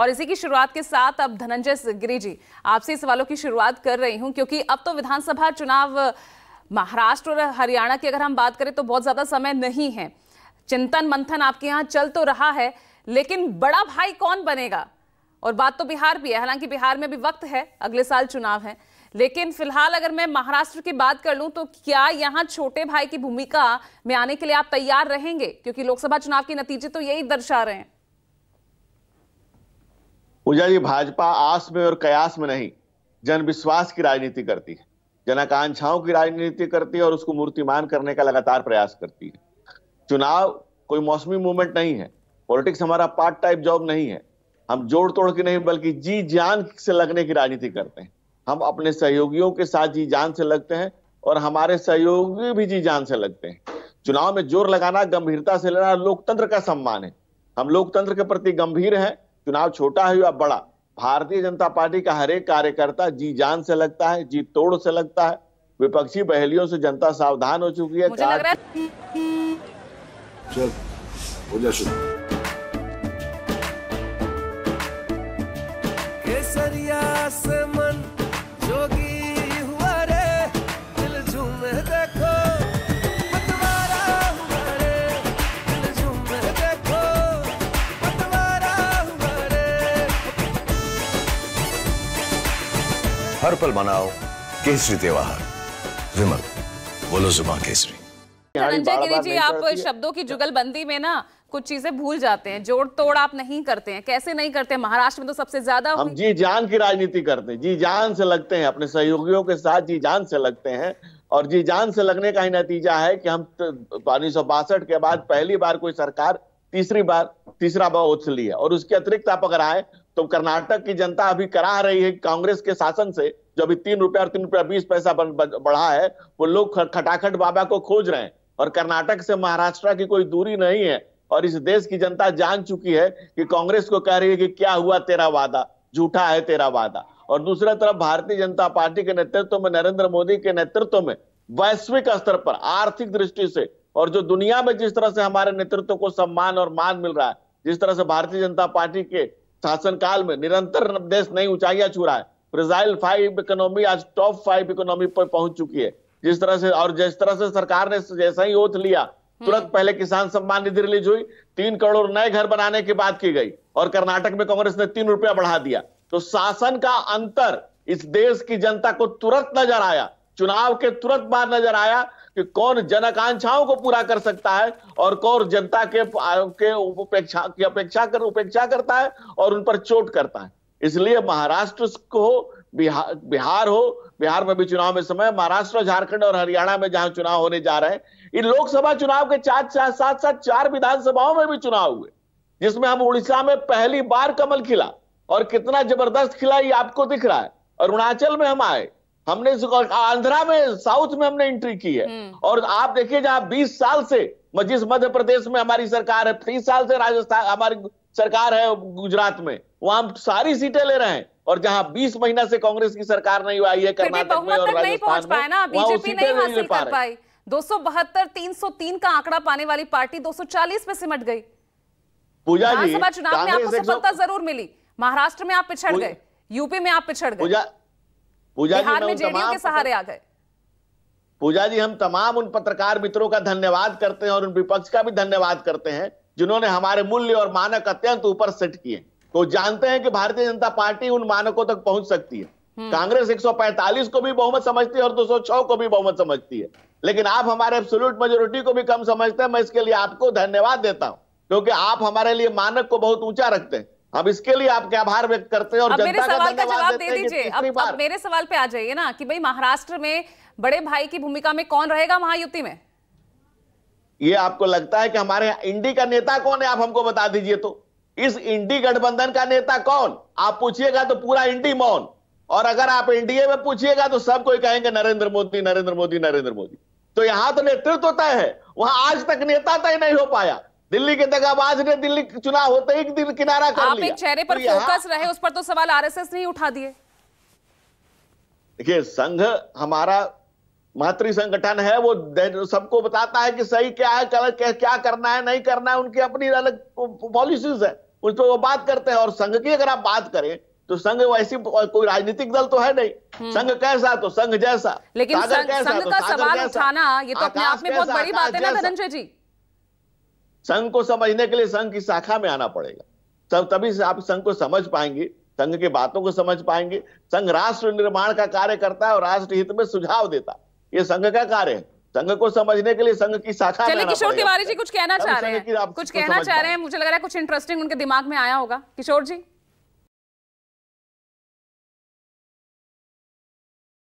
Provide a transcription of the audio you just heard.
और इसी की शुरुआत के साथ अब धनंजय गिरी जी आपसे सवालों की शुरुआत कर रही हूं क्योंकि अब तो विधानसभा चुनाव महाराष्ट्र और हरियाणा की अगर हम बात करें तो बहुत ज़्यादा समय नहीं है चिंतन मंथन आपके यहाँ चल तो रहा है लेकिन बड़ा भाई कौन बनेगा और बात तो बिहार भी है हालांकि बिहार में भी वक्त है अगले साल चुनाव है लेकिन फिलहाल अगर मैं महाराष्ट्र की बात कर लूं तो क्या यहाँ छोटे भाई की भूमिका में आने के लिए आप तैयार रहेंगे क्योंकि लोकसभा चुनाव के नतीजे तो यही दर्शा रहे हैं पूजा जी भाजपा आस में और कयास में नहीं जन विश्वास की राजनीति करती है जनाकांक्षाओं की राजनीति करती है और उसको मूर्तिमान करने का लगातार प्रयास करती है चुनाव कोई मौसमी मूवमेंट नहीं है पॉलिटिक्स हमारा पार्ट टाइम जॉब नहीं है हम जोड़ तोड़ के नहीं बल्कि जी जान से लगने की राजनीति करते हैं हम अपने सहयोगियों के साथ जी जान से लगते हैं और हमारे सहयोगी भी जी जान से लगते हैं चुनाव में जोर लगाना गंभीरता से लेना लोकतंत्र का सम्मान है हम लोकतंत्र के प्रति गंभीर हैं चुनाव छोटा है या बड़ा भारतीय जनता पार्टी का हरेक कार्यकर्ता जी जान से लगता है जी तोड़ से लगता है विपक्षी बहेलियों से जनता सावधान हो चुकी है चल, हो जा शुरू केसरिया से हर पल मनाओ केसरी त्योहार विमल बोलो जुबा केसरी धनंजय अच्छा, जी आप शब्दों की जुगलबंदी में ना कुछ चीजें भूल जाते हैं जोड़ तोड़ आप नहीं करते हैं कैसे नहीं करते महाराष्ट्र में तो सबसे ज्यादा हम जी जान की राजनीति करते हैं जी जान से लगते हैं अपने सहयोगियों के साथ जी जान से लगते हैं और जी जान से लगने का ही नतीजा है कि हम उन्नीस सौ के बाद पहली बार कोई सरकार तीसरी बार तीसरा बार उछली है और उसके अतिरिक्त आप अगर आए तो कर्नाटक की जनता अभी करा रही है कांग्रेस के शासन से जो अभी तीन रुपया और तीन रुपया बीस पैसा बढ़ा है वो लोग खटाखट बाबा को खोज रहे हैं और कर्नाटक से महाराष्ट्र की कोई दूरी नहीं है और इस देश की जनता जान चुकी है कि कांग्रेस को कह रही है कि क्या हुआ तेरा वादा झूठा है तेरा वादा और दूसरा तरफ भारतीय जनता पार्टी के नेतृत्व में नरेंद्र मोदी के नेतृत्व में वैश्विक स्तर पर आर्थिक दृष्टि से और जो दुनिया में जिस तरह से हमारे नेतृत्व को सम्मान और मान मिल रहा है जिस तरह से भारतीय जनता पार्टी के शासन काल में निरंतर देश नई ऊंचाइयां छू रहा है ब्राजाइल फाइव इकोनॉमी आज टॉप फाइव इकोनॉमी पर पहुंच चुकी है जिस तरह से और जिस तरह से सरकार ने जैसा ही ओथ लिया हम्म। तुरंत पहले किसान सम्मान निधि रिलीज हुई तीन करोड़ नए घर बनाने की बात की गई और कर्नाटक में कांग्रेस ने तीन रुपया बढ़ा दिया तो शासन का अंतर इस देश की जनता को तुरंत नजर आया चुनाव के तुरंत बाद नजर आया कि कौन जन आकांक्षाओं को पूरा कर सकता है और कौन जनता के के उपेक्षा की अपेक्षा कर उपेक्षा करता है और उन पर चोट करता है इसलिए महाराष्ट्र को बिहार बिहार हो बिहार में भी चुनाव में समय महाराष्ट्र झारखंड और हरियाणा में जहां चुनाव होने जा रहे हैं इन लोकसभा चुनाव के चार साथ साथ चार विधानसभाओं में भी चुनाव हुए जिसमें हम उड़ीसा में पहली बार कमल खिला और कितना जबरदस्त खिला ये आपको दिख रहा है अरुणाचल में हम आए हमने आंध्रा में साउथ में हमने एंट्री की है हम्म। और आप देखिए जहां बीस साल से जिस मध्य प्रदेश में हमारी सरकार है तीस साल से राजस्थान हमारी सरकार है गुजरात में वहां हम सारी सीटें ले रहे हैं और जहां 20 महीना से कांग्रेस की सरकार नहीं आई है कर्नाटक में और राजस्थान में ना बीजेपी नहीं हासिल कर पाई दो सौ बहत्तर तीन सौ तीन का आंकड़ा पाने वाली पार्टी 240 में सिमट गई पूजा जी चुनाव में आपको सफलता जरूर मिली महाराष्ट्र में आप पिछड़ गए यूपी में आप पिछड़ गए पूजा जी में जेडीयू के सहारे आ गए पूजा जी हम तमाम उन पत्रकार मित्रों का धन्यवाद करते हैं और उन विपक्ष का भी धन्यवाद करते हैं जिन्होंने हमारे मूल्य और मानक अत्यंत ऊपर सेट किए तो जानते हैं कि भारतीय जनता पार्टी उन मानकों तक पहुंच सकती है हम्म। कांग्रेस 145 को भी बहुमत समझती है और 206 को भी बहुमत समझती है लेकिन आप हमारे एब्सोल्यूट मेजोरिटी को भी कम समझते हैं मैं इसके लिए आपको धन्यवाद देता हूं क्योंकि आप हमारे लिए मानक को बहुत ऊंचा रखते हैं अब इसके लिए आपके आभार व्यक्त करते हैं और अब मेरे सवाल का जवाब दे दीजिए अब, अब मेरे सवाल पे आ जाइए ना कि भाई महाराष्ट्र में बड़े भाई की भूमिका में कौन रहेगा महायुति में ये आपको लगता है कि हमारे इंडी का नेता कौन है आप हमको बता दीजिए तो इस इंडी गठबंधन का नेता कौन आप पूछिएगा तो पूरा इंडी मौन और अगर आप एनडीए में पूछिएगा तो सब कोई कहेंगे नरेंद्र मोदी नरेंद्र मोदी नरेंद्र मोदी तो यहां तो नेतृत्व तय है वहां आज तक नेता तय नहीं हो पाया दिल्ली के दगाबाज ने दिल्ली चुनाव होते ही दिल किनारा कर आप लिया। एक चेहरे पर तो फोकस रहे उस पर तो सवाल आरएसएस नहीं उठा दिए देखिए संघ हमारा मातृ संगठन है वो सबको बताता है कि सही क्या है क्या, क्या करना है नहीं करना है उनकी अपनी अलग पॉलिसीज है उस पर वो बात करते हैं और संघ की अगर आप बात करें तो संघ वैसी कोई राजनीतिक दल तो है नहीं हम्म। संघ कैसा तो संघ जैसा लेकिन संघ तो का सवाल उठाना ये तो अपने आप में बहुत बड़ी बात है ना धनंजय जी संघ को समझने के लिए संघ की शाखा में आना पड़ेगा तब तभी से आप संघ को समझ पाएंगे संघ के बातों को समझ पाएंगे संघ राष्ट्र निर्माण का कार्य करता है और राष्ट्र हित में सुझाव देता है ये संघ का कार्य है संघ को समझने के लिए संघ की शाखा चलिए किशोर तिवारी जी कुछ कहना चाह रहे हैं कुछ कहना चाह रहे हैं मुझे लग रहा है कुछ इंटरेस्टिंग उनके दिमाग में आया होगा किशोर जी